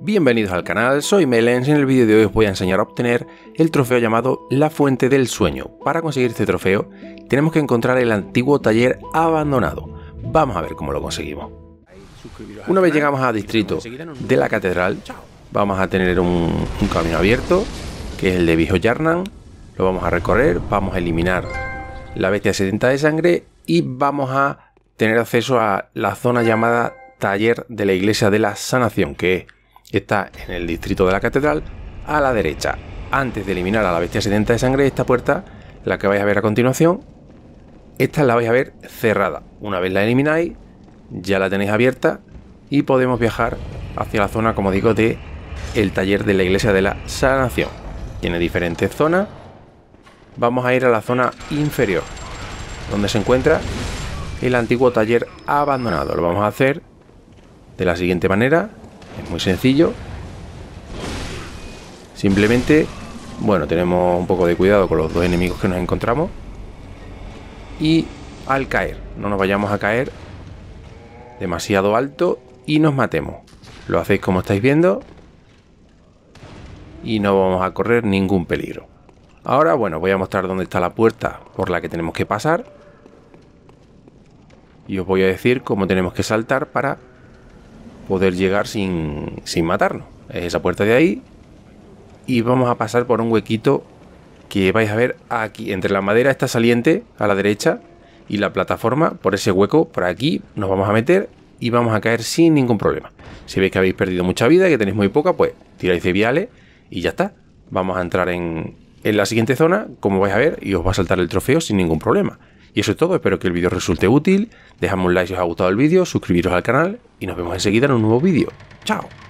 Bienvenidos al canal, soy Melens y en el vídeo de hoy os voy a enseñar a obtener el trofeo llamado La Fuente del Sueño. Para conseguir este trofeo tenemos que encontrar el antiguo taller abandonado. Vamos a ver cómo lo conseguimos. Una vez llegamos al distrito de la catedral, vamos a tener un, camino abierto, que es el de viejo Yarnan. Lo vamos a recorrer, vamos a eliminar la bestia sedienta de sangre y vamos a tener acceso a la zona llamada Taller de la Iglesia de la Sanación, que es Está en el distrito de la catedral, a la derecha. Antes de eliminar a la bestia sedenta de sangre, esta puerta, la que vais a ver a continuación, esta la vais a ver cerrada. Una vez la elimináis, ya la tenéis abierta y podemos viajar hacia la zona, como digo, de el taller de la iglesia de la sanación. Tiene diferentes zonas. Vamos a ir a la zona inferior, donde se encuentra el antiguo taller abandonado. Lo vamos a hacer de la siguiente manera. Es muy sencillo. Simplemente, bueno, tenemos un poco de cuidado con los dos enemigos que nos encontramos. Y al caer, no nos vayamos a caer demasiado alto y nos matemos. Lo hacéis como estáis viendo. Y no vamos a correr ningún peligro. Ahora, bueno, voy a mostrar dónde está la puerta por la que tenemos que pasar. Y os voy a decir cómo tenemos que saltar para poder llegar sin, matarnos Es esa puerta de ahí. Y vamos a pasar por un huequito que vais a ver aquí. Entre la madera está saliente a la derecha y la plataforma, por ese hueco, por aquí, nos vamos a meter y vamos a caer sin ningún problema. Si veis que habéis perdido mucha vida, que tenéis muy poca, pues tiráis de viales y ya está. Vamos a entrar en la siguiente zona, como vais a ver, y os va a saltar el trofeo sin ningún problema. Y eso es todo, espero que el vídeo resulte útil, dejadme un like si os ha gustado el vídeo, suscribiros al canal y nos vemos enseguida en un nuevo vídeo. ¡Chao!